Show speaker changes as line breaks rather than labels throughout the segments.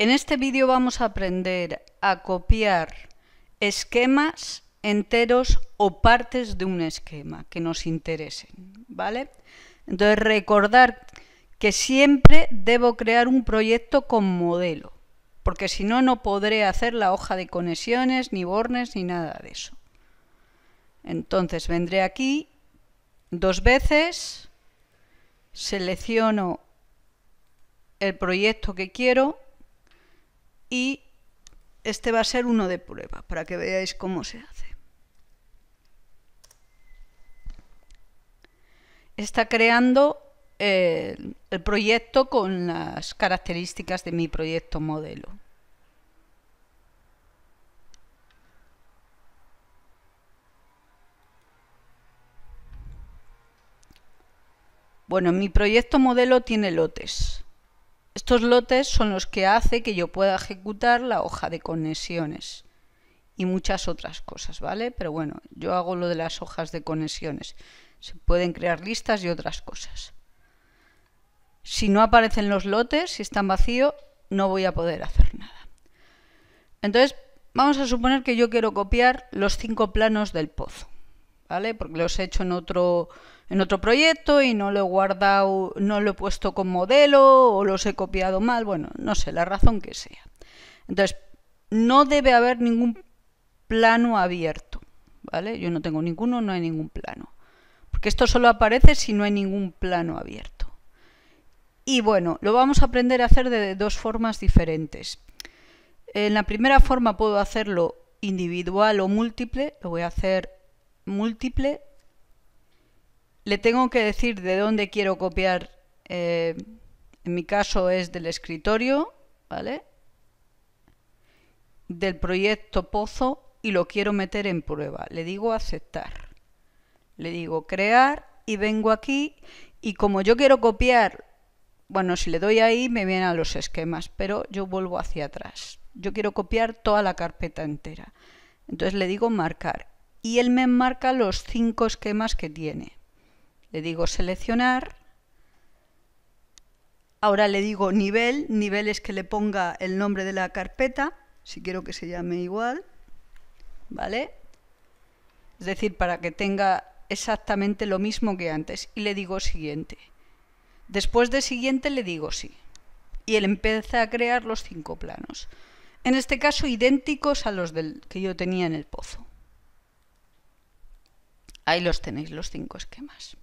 En este vídeo vamos a aprender a copiar esquemas enteros o partes de un esquema que nos interesen, ¿vale? Entonces recordar que siempre debo crear un proyecto con modelo, porque si no, no podré hacer la hoja de conexiones, ni bornes, ni nada de eso. Entonces vendré aquí dos veces, selecciono el proyecto que quiero y este va a ser uno de prueba para que veáis cómo se hace. Está creando eh, el proyecto con las características de mi proyecto modelo. Bueno, mi proyecto modelo tiene lotes. Estos lotes son los que hace que yo pueda ejecutar la hoja de conexiones y muchas otras cosas, ¿vale? Pero bueno, yo hago lo de las hojas de conexiones. Se pueden crear listas y otras cosas. Si no aparecen los lotes, si están vacíos, no voy a poder hacer nada. Entonces, vamos a suponer que yo quiero copiar los cinco planos del pozo. Porque los he hecho en otro, en otro proyecto y no lo he guardado, no lo he puesto con modelo o los he copiado mal, bueno, no sé, la razón que sea. Entonces, no debe haber ningún plano abierto, ¿vale? Yo no tengo ninguno, no hay ningún plano. Porque esto solo aparece si no hay ningún plano abierto. Y bueno, lo vamos a aprender a hacer de dos formas diferentes. En la primera forma puedo hacerlo individual o múltiple, lo voy a hacer múltiple, le tengo que decir de dónde quiero copiar. Eh, en mi caso es del escritorio, ¿vale? Del proyecto Pozo y lo quiero meter en prueba. Le digo aceptar. Le digo crear y vengo aquí y como yo quiero copiar, bueno, si le doy ahí me vienen a los esquemas, pero yo vuelvo hacia atrás. Yo quiero copiar toda la carpeta entera. Entonces le digo marcar y él me marca los cinco esquemas que tiene. Le digo seleccionar. Ahora le digo nivel. Nivel es que le ponga el nombre de la carpeta, si quiero que se llame igual. ¿Vale? Es decir, para que tenga exactamente lo mismo que antes. Y le digo siguiente. Después de siguiente le digo sí. Y él empieza a crear los cinco planos. En este caso idénticos a los del que yo tenía en el pozo. Ahí los tenéis, los cinco esquemas.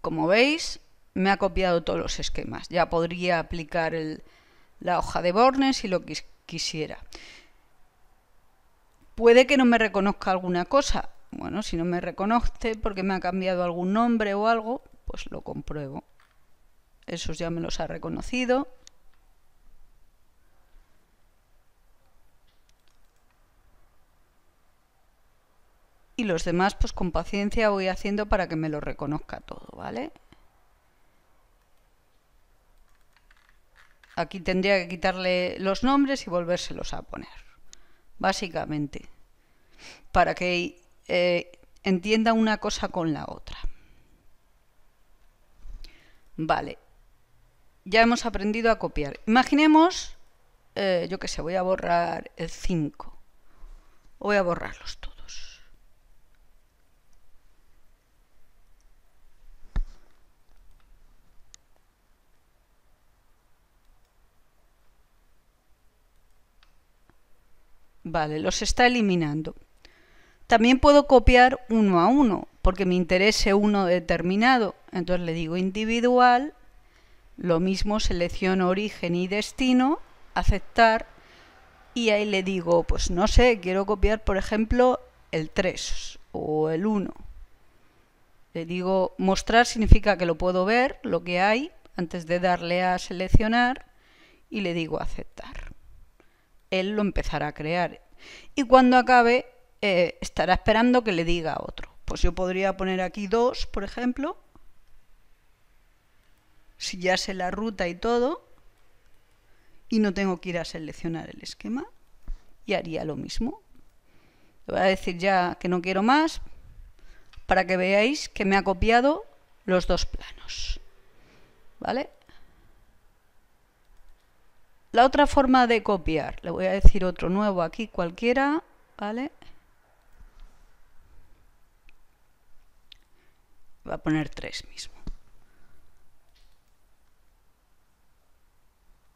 Como veis, me ha copiado todos los esquemas. Ya podría aplicar la hoja de bornes si lo quisiera. Puede que no me reconozca alguna cosa. Bueno, si no me reconoce porque me ha cambiado algún nombre o algo, pues lo compruebo. Esos ya me los ha reconocido. y los demás pues con paciencia voy haciendo para que me lo reconozca todo, ¿vale? Aquí tendría que quitarle los nombres y volvérselos a poner, básicamente, para que eh, entienda una cosa con la otra. Vale, ya hemos aprendido a copiar. Imaginemos, eh, yo qué sé, voy a borrar el 5, voy a borrarlos todos. Vale, los está eliminando. También puedo copiar uno a uno, porque me interese uno determinado. Entonces le digo individual, lo mismo selecciono origen y destino, aceptar, y ahí le digo, pues no sé, quiero copiar, por ejemplo, el 3 o el 1. Le digo mostrar significa que lo puedo ver, lo que hay, antes de darle a seleccionar y le digo aceptar él lo empezará a crear. Y cuando acabe, eh, estará esperando que le diga a otro. Pues yo podría poner aquí dos, por ejemplo. Si ya sé la ruta y todo. Y no tengo que ir a seleccionar el esquema. Y haría lo mismo. Le voy a decir ya que no quiero más. Para que veáis que me ha copiado los dos planos. ¿Vale? La otra forma de copiar, le voy a decir otro nuevo aquí cualquiera, ¿vale? Voy a poner tres mismo.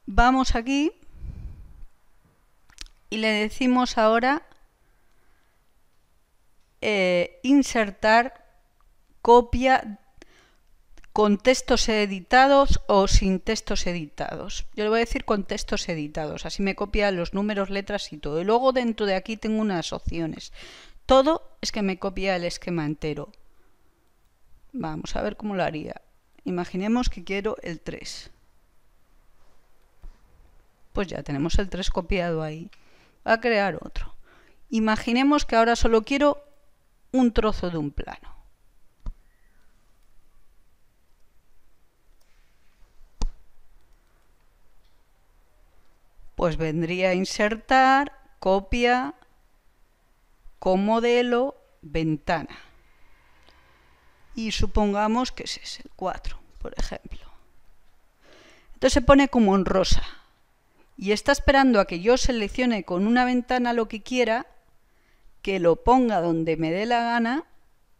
Vamos aquí y le decimos ahora eh, insertar copia con textos editados o sin textos editados. Yo le voy a decir con textos editados, así me copia los números, letras y todo. Y luego dentro de aquí tengo unas opciones. Todo es que me copia el esquema entero. Vamos a ver cómo lo haría. Imaginemos que quiero el 3. Pues ya tenemos el 3 copiado ahí. Va a crear otro. Imaginemos que ahora solo quiero un trozo de un plano. pues vendría a insertar copia con modelo ventana. Y supongamos que ese es el 4, por ejemplo. Entonces se pone como en rosa y está esperando a que yo seleccione con una ventana lo que quiera, que lo ponga donde me dé la gana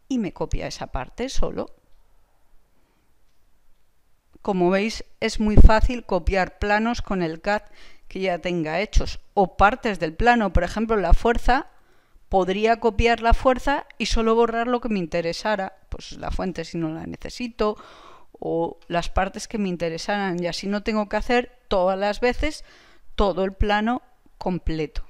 y me copia esa parte solo. Como veis, es muy fácil copiar planos con el CAD que ya tenga hechos o partes del plano, por ejemplo, la fuerza, podría copiar la fuerza y solo borrar lo que me interesara, pues la fuente si no la necesito o las partes que me interesaran y así no tengo que hacer todas las veces todo el plano completo.